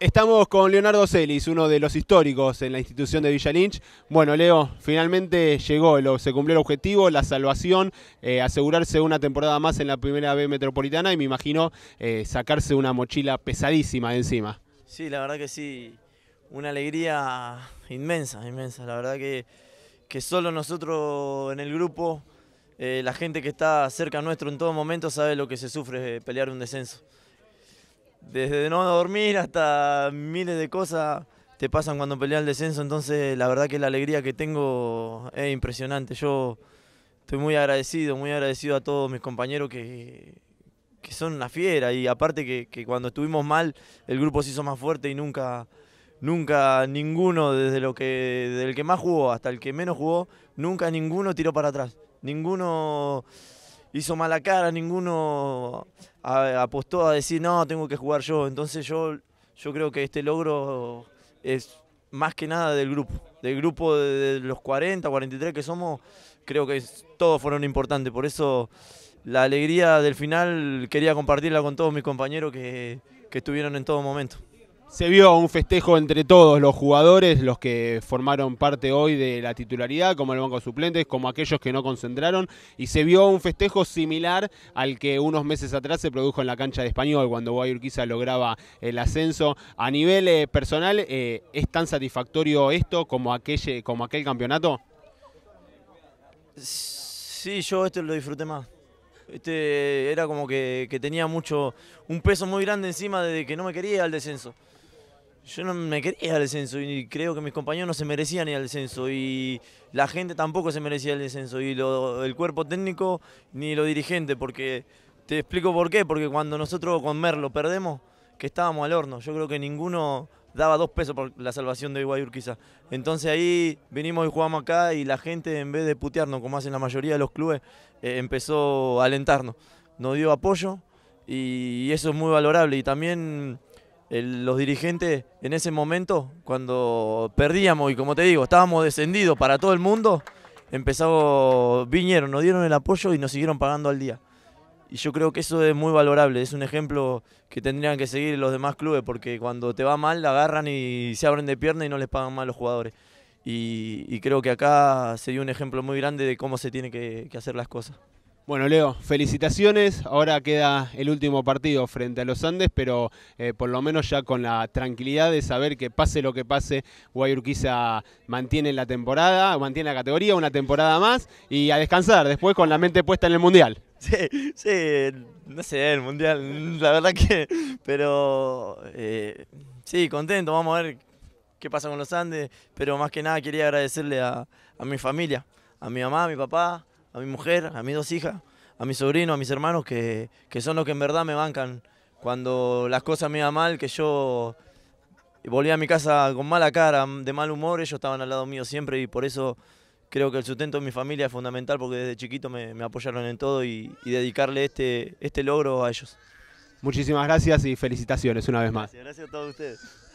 Estamos con Leonardo Celis, uno de los históricos en la institución de Villa Bueno, Leo, finalmente llegó, se cumplió el objetivo, la salvación, eh, asegurarse una temporada más en la primera B metropolitana y me imagino eh, sacarse una mochila pesadísima de encima. Sí, la verdad que sí, una alegría inmensa, inmensa. La verdad que, que solo nosotros en el grupo, eh, la gente que está cerca nuestro en todo momento sabe lo que se sufre pelear un descenso desde no dormir hasta miles de cosas te pasan cuando peleas el descenso, entonces la verdad que la alegría que tengo es impresionante. Yo estoy muy agradecido, muy agradecido a todos mis compañeros que, que son una fiera y aparte que, que, cuando estuvimos mal el grupo se hizo más fuerte y nunca, nunca ninguno, desde lo que, desde el que más jugó hasta el que menos jugó, nunca ninguno tiró para atrás. Ninguno hizo mala cara, ninguno apostó a decir, no, tengo que jugar yo. Entonces yo, yo creo que este logro es más que nada del grupo. Del grupo de, los 40, 43 que somos, creo que todos fueron importantes. Por eso la alegría del final quería compartirla con todos mis compañeros que estuvieron en todo momento. Se vio un festejo entre todos los jugadores, los que formaron parte hoy de la titularidad, como el banco de suplentes, como aquellos que no concentraron, y se vio un festejo similar al que unos meses atrás se produjo en la cancha de Español, cuando Guayurquiza lograba el ascenso. A nivel eh, personal, eh, ¿es tan satisfactorio esto como aquel, como aquel campeonato? Sí, yo esto lo disfruté más. Este era como que, tenía mucho, un peso muy grande encima de que no me quería al descenso yo no me quería al descenso y creo que mis compañeros no se merecían ir al descenso y la gente tampoco se merecía el descenso y el cuerpo técnico ni los dirigentes porque te explico por qué, porque cuando nosotros con Merlo perdemos, que estábamos al horno, yo creo que ninguno daba dos pesos por la salvación de Guayurquiza. Entonces ahí vinimos y jugamos acá y la gente en vez de putearnos como hacen la mayoría de los clubes, eh, empezó a alentarnos, nos dio apoyo y eso es muy valorable y también los dirigentes en ese momento, cuando perdíamos y como te digo, estábamos descendidos para todo el mundo, empezó, vinieron, nos dieron el apoyo y nos siguieron pagando al día. Y yo creo que eso es muy valorable, es un ejemplo que tendrían que seguir los demás clubes, porque cuando te va mal, la agarran y se abren de pierna y no les pagan mal los jugadores. Y, creo que acá se dio un ejemplo muy grande de cómo se tiene que hacer las cosas. Bueno, Leo, felicitaciones. Ahora queda el último partido frente a los Andes, pero eh, por lo menos ya con la tranquilidad de saber que pase lo que pase, Guayurquiza mantiene la temporada, mantiene la categoría, una temporada más y a descansar después con la mente puesta en el Mundial. Sí, sí, no sé, el Mundial, la verdad que, pero eh, sí, contento, vamos a ver qué pasa con los Andes, pero más que nada quería agradecerle a, a mi familia, a mi mamá, a mi papá, a mi mujer, a mis dos hijas, a mi sobrino, a mis hermanos, que, son los que en verdad me bancan. Cuando las cosas me iban mal, que yo volvía a mi casa con mala cara, de mal humor, ellos estaban al lado mío siempre y por eso creo que el sustento de mi familia es fundamental porque desde chiquito me, apoyaron en todo y, dedicarle este, este logro a ellos. Muchísimas gracias y felicitaciones una vez más. gracias a todos ustedes.